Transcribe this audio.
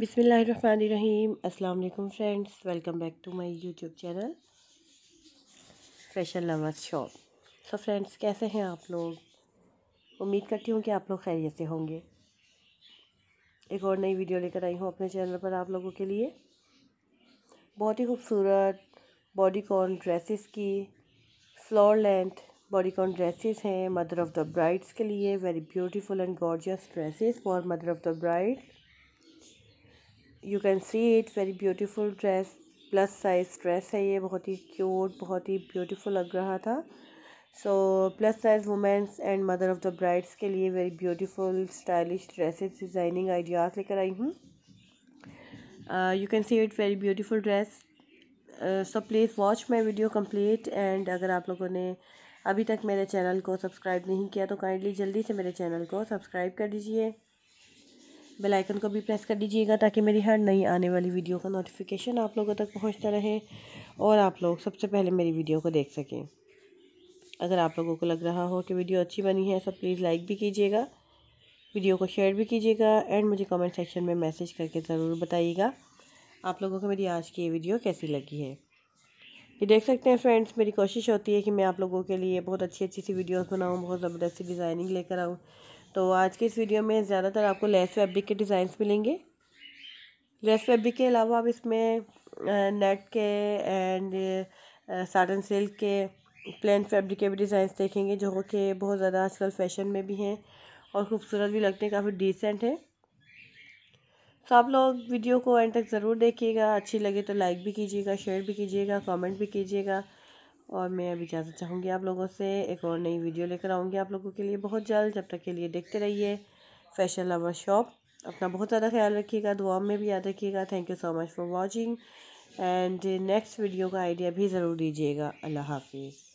बिसमीम अल्लाम friends welcome back to my YouTube channel fashion lovers shop so friends कैसे हैं आप लोग उम्मीद करती हूँ कि आप लोग खैरियत से होंगे एक और नई वीडियो लेकर आई हूँ अपने चैनल पर आप लोगों के लिए बहुत ही खूबसूरत बॉडी कॉन ड्रेसेस की floor length bodycon dresses हैं मदर ऑफ़ द ब्राइड्स के लिए very beautiful and gorgeous dresses for mother of the bride you can see it very beautiful dress plus size dress है ये बहुत ही cute बहुत ही beautiful लग रहा था so plus size women's and mother of the brides के लिए very beautiful stylish dresses designing ideas लेकर आई हूँ you can see it very beautiful dress so please watch my video complete and अगर आप लोगों ने अभी तक मेरे चैनल को सब्सक्राइब नहीं किया तो काइंडली जल्दी से मेरे चैनल को सब्सक्राइब कर दीजिए बेल आइकन को भी प्रेस कर दीजिएगा ताकि मेरी हर नई आने वाली वीडियो का नोटिफिकेशन आप लोगों तक पहुंचता रहे और आप लोग सबसे पहले मेरी वीडियो को देख सकें अगर आप लोगों को लग रहा हो कि वीडियो अच्छी बनी है सब प्लीज़ लाइक भी कीजिएगा वीडियो को शेयर भी कीजिएगा एंड मुझे कमेंट सेक्शन में मैसेज करके ज़रूर बताइएगा आप लोगों को मेरी आज की ये वीडियो कैसी लगी है ये देख सकते हैं फ्रेंड्स मेरी कोशिश होती है कि मैं आप लोगों के लिए बहुत अच्छी अच्छी सी वीडियोस बनाऊं बहुत ज़बरदस्ती डिज़ाइनिंग लेकर आऊं तो आज के इस वीडियो में ज़्यादातर आपको लेस फैब्रिक के डिज़ाइंस मिलेंगे लेस फैब्रिक के अलावा आप इसमें नेट के एंड साटन सिल्क के प्लेन फैब्रिक के भी डिज़ाइंस देखेंगे जो कि बहुत ज़्यादा आजकल फैशन में भी हैं और ख़ूबसूरत भी लगते हैं काफ़ी डिसेंट हैं तो आप लोग वीडियो को एंड तक ज़रूर देखिएगा अच्छी लगे तो लाइक भी कीजिएगा शेयर भी कीजिएगा कमेंट भी कीजिएगा और मैं अभी इजाज़त चाहूँगी आप लोगों से एक और नई वीडियो लेकर आऊँगी आप लोगों के लिए बहुत जल्द जब तक के लिए देखते रहिए फैशन लवर शॉप अपना बहुत ज़्यादा ख्याल रखिएगा दुआ में भी याद रखिएगा thank you so much for watching and next video का आइडिया भी ज़रूर दीजिएगा अल्लाह हाफिज़